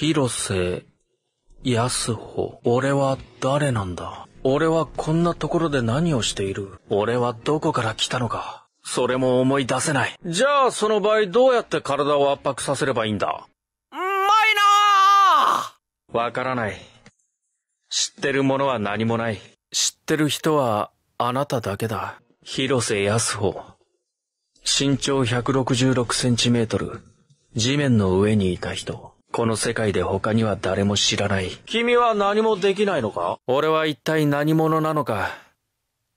広瀬安穂。俺は誰なんだ俺はこんなところで何をしている俺はどこから来たのかそれも思い出せない。じゃあその場合どうやって体を圧迫させればいいんだうまいなわからない。知ってるものは何もない。知ってる人はあなただけだ。広瀬安穂。身長166センチメートル。地面の上にいた人。この世界で他には誰も知らない。君は何もできないのか俺は一体何者なのか。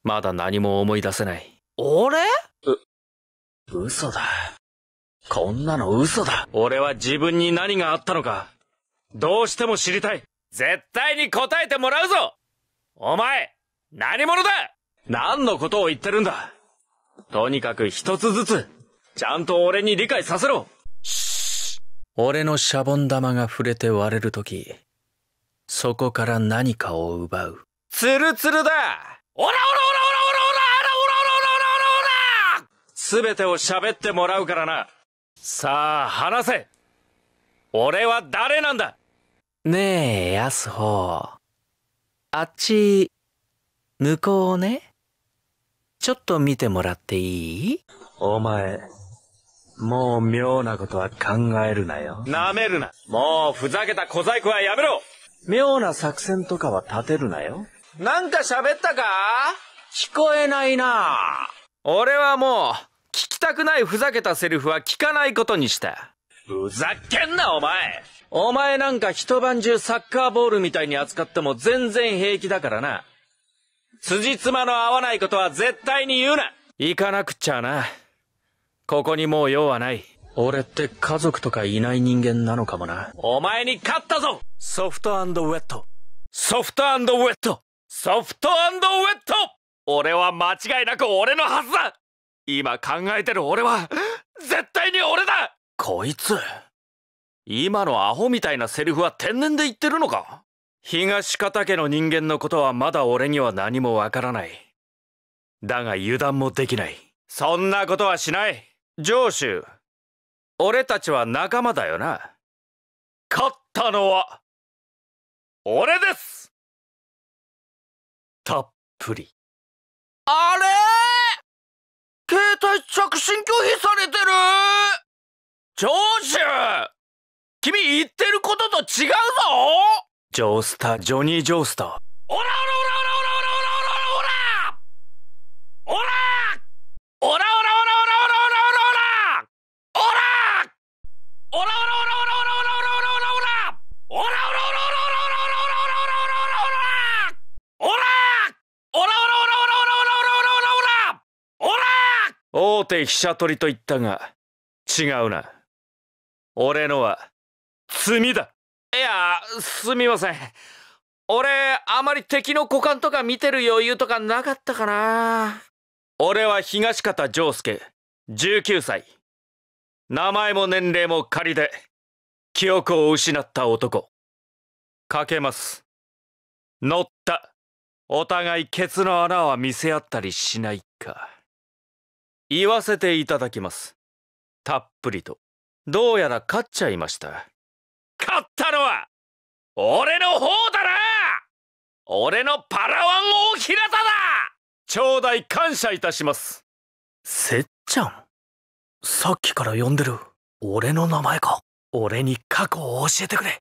まだ何も思い出せない。俺う、嘘だ。こんなの嘘だ。俺は自分に何があったのか、どうしても知りたい。絶対に答えてもらうぞお前、何者だ何のことを言ってるんだとにかく一つずつ、ちゃんと俺に理解させろ俺のシャボン玉が触れて割れるとき、そこから何かを奪う。ツルツルだオラオラオラオラオラオラオラオラオラオラオラすべてを喋ってもらうからな。さあ、話せ俺は誰なんだねえ、やすほあっち、向こうをね、ちょっと見てもらっていいお前、もう妙なことは考えるなよ。舐めるな。もうふざけた小細工はやめろ妙な作戦とかは立てるなよ。なんか喋ったか聞こえないな俺はもう、聞きたくないふざけたセリフは聞かないことにした。ふざけんなお前お前なんか一晩中サッカーボールみたいに扱っても全然平気だからな。辻褄の合わないことは絶対に言うな行かなくっちゃな。ここにもう用はない俺って家族とかいない人間なのかもなお前に勝ったぞソフトウェットソフトウェットソフトウェット俺は間違いなく俺のはずだ今考えてる俺は絶対に俺だこいつ今のアホみたいなセリフは天然で言ってるのか東方家の人間のことはまだ俺には何もわからないだが油断もできないそんなことはしない上州俺たちは仲間だよな勝ったのは俺ですたっぷりあれ携帯着信拒否されてる上州君言ってることと違うぞジョースタージョニー・ジョースターオラ大手飛車取りと言ったが違うな俺のは罪だいやすみません俺あまり敵の股間とか見てる余裕とかなかったかな俺は東方丈介19歳名前も年齢も仮で記憶を失った男かけます乗ったお互いケツの穴は見せ合ったりしないか。言わせていただきますたっぷりとどうやら勝っちゃいました勝ったのは俺の方だな俺のパラワン大平田だ頂戴感謝いたしますせっちゃんさっきから呼んでる俺の名前か俺に過去を教えてくれ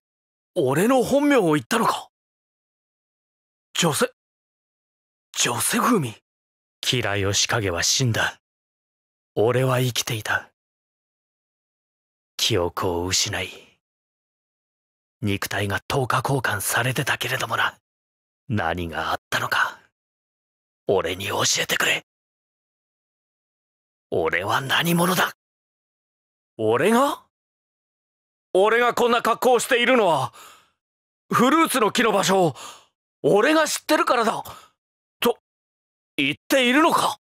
俺の本名を言ったのかジョセジョセフミ嫌いを仕影は死んだ俺は生きていた記憶を失い肉体が10日交換されてたけれどもな何があったのか俺に教えてくれ俺は何者だ俺が俺がこんな格好をしているのはフルーツの木の場所を俺が知ってるからだと言っているのか